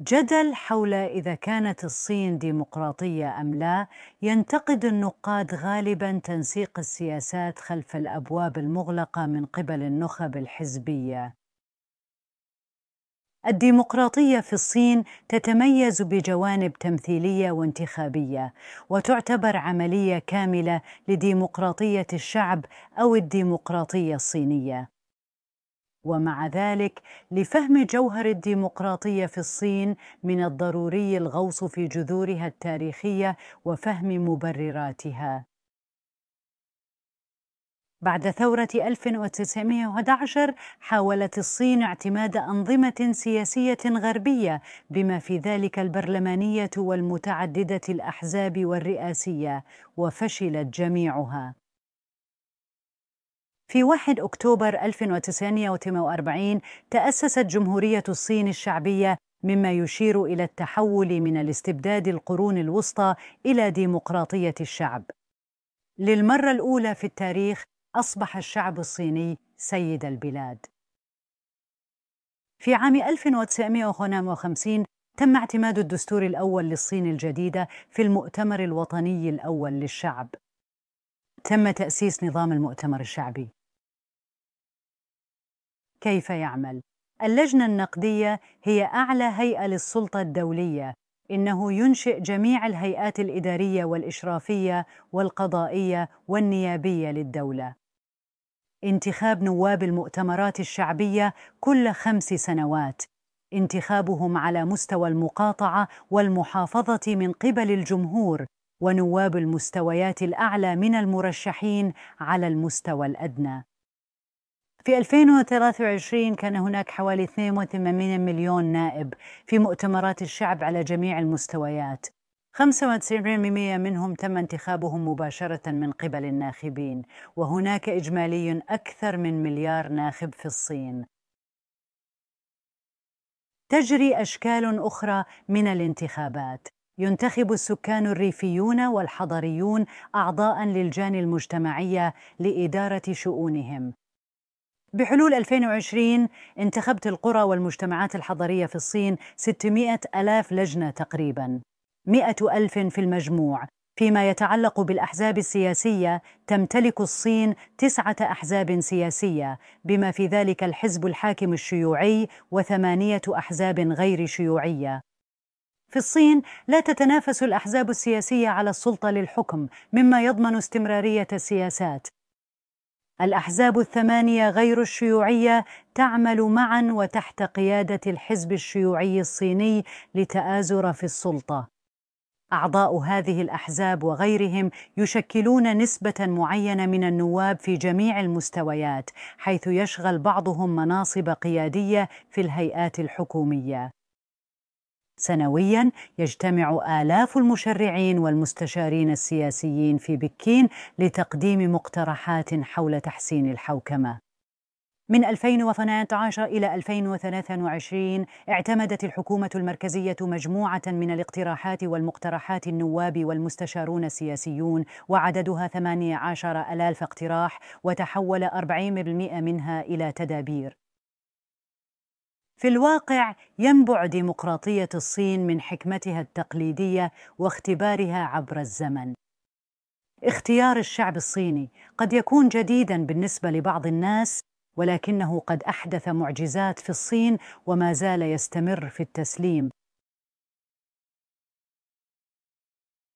جدل حول اذا كانت الصين ديمقراطيه ام لا ينتقد النقاد غالبا تنسيق السياسات خلف الابواب المغلقه من قبل النخب الحزبيه الديمقراطيه في الصين تتميز بجوانب تمثيليه وانتخابيه وتعتبر عمليه كامله لديمقراطيه الشعب او الديمقراطيه الصينيه ومع ذلك لفهم جوهر الديمقراطيه في الصين من الضروري الغوص في جذورها التاريخيه وفهم مبرراتها بعد ثورة 1911 حاولت الصين اعتماد أنظمة سياسية غربية بما في ذلك البرلمانية والمتعددة الأحزاب والرئاسية وفشلت جميعها في 1 أكتوبر 1948 تأسست جمهورية الصين الشعبية مما يشير إلى التحول من الاستبداد القرون الوسطى إلى ديمقراطية الشعب. للمرة الأولى في التاريخ أصبح الشعب الصيني سيد البلاد. في عام 1958 تم اعتماد الدستور الأول للصين الجديدة في المؤتمر الوطني الأول للشعب. تم تأسيس نظام المؤتمر الشعبي. كيف يعمل اللجنة النقدية هي أعلى هيئة للسلطة الدولية إنه ينشئ جميع الهيئات الإدارية والإشرافية والقضائية والنيابية للدولة انتخاب نواب المؤتمرات الشعبية كل خمس سنوات انتخابهم على مستوى المقاطعة والمحافظة من قبل الجمهور ونواب المستويات الأعلى من المرشحين على المستوى الأدنى في 2023 كان هناك حوالي 82 مليون نائب في مؤتمرات الشعب على جميع المستويات 95% منهم تم انتخابهم مباشرة من قبل الناخبين وهناك إجمالي أكثر من مليار ناخب في الصين تجري أشكال أخرى من الانتخابات ينتخب السكان الريفيون والحضريون أعضاء للجان المجتمعية لإدارة شؤونهم بحلول 2020 انتخبت القرى والمجتمعات الحضرية في الصين 600 ألاف لجنة تقريبا 100 ألف في المجموع فيما يتعلق بالأحزاب السياسية تمتلك الصين تسعة أحزاب سياسية بما في ذلك الحزب الحاكم الشيوعي وثمانية أحزاب غير شيوعية في الصين لا تتنافس الأحزاب السياسية على السلطة للحكم مما يضمن استمرارية السياسات الأحزاب الثمانية غير الشيوعية تعمل معا وتحت قيادة الحزب الشيوعي الصيني لتآزر في السلطة أعضاء هذه الأحزاب وغيرهم يشكلون نسبة معينة من النواب في جميع المستويات، حيث يشغل بعضهم مناصب قيادية في الهيئات الحكومية. سنويا يجتمع آلاف المشرعين والمستشارين السياسيين في بكين لتقديم مقترحات حول تحسين الحوكمة من 2018 إلى 2023 اعتمدت الحكومة المركزية مجموعة من الاقتراحات والمقترحات النواب والمستشارون السياسيون وعددها 18 ألاف اقتراح وتحول 40% منها إلى تدابير في الواقع ينبع ديمقراطيه الصين من حكمتها التقليديه واختبارها عبر الزمن اختيار الشعب الصيني قد يكون جديدا بالنسبه لبعض الناس ولكنه قد احدث معجزات في الصين وما زال يستمر في التسليم